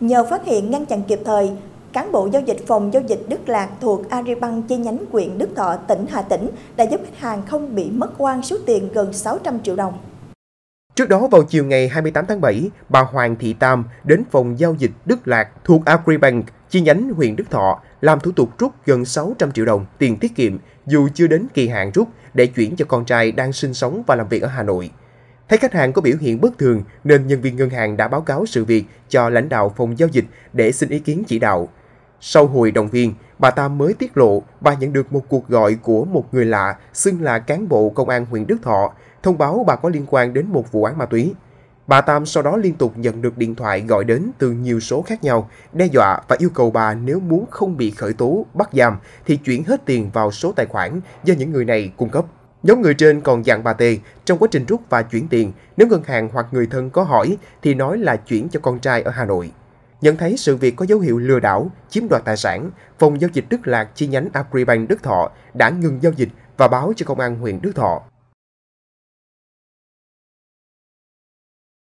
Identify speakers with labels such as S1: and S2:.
S1: Nhờ phát hiện ngăn chặn kịp thời, cán bộ giao dịch phòng giao dịch Đức Lạc thuộc Agribank chi nhánh huyện Đức Thọ, tỉnh Hà Tĩnh đã giúp khách hàng không bị mất quan số tiền gần 600 triệu đồng.
S2: Trước đó vào chiều ngày 28 tháng 7, bà Hoàng Thị Tam đến phòng giao dịch Đức Lạc thuộc Agribank chi nhánh huyện Đức Thọ làm thủ tục rút gần 600 triệu đồng tiền tiết kiệm dù chưa đến kỳ hạn rút để chuyển cho con trai đang sinh sống và làm việc ở Hà Nội. Thấy khách hàng có biểu hiện bất thường nên nhân viên ngân hàng đã báo cáo sự việc cho lãnh đạo phòng giao dịch để xin ý kiến chỉ đạo. Sau hồi động viên, bà ta mới tiết lộ bà nhận được một cuộc gọi của một người lạ xưng là cán bộ công an huyện Đức Thọ, thông báo bà có liên quan đến một vụ án ma túy. Bà Tam sau đó liên tục nhận được điện thoại gọi đến từ nhiều số khác nhau, đe dọa và yêu cầu bà nếu muốn không bị khởi tố, bắt giam thì chuyển hết tiền vào số tài khoản do những người này cung cấp. Nhóm người trên còn dặn bà Tề trong quá trình rút và chuyển tiền, nếu ngân hàng hoặc người thân có hỏi thì nói là chuyển cho con trai ở Hà Nội. Nhận thấy sự việc có dấu hiệu lừa đảo, chiếm đoạt tài sản, phòng giao dịch Đức Lạc chi nhánh Agribank Đức Thọ đã ngừng giao dịch và báo cho công an huyện Đức Thọ.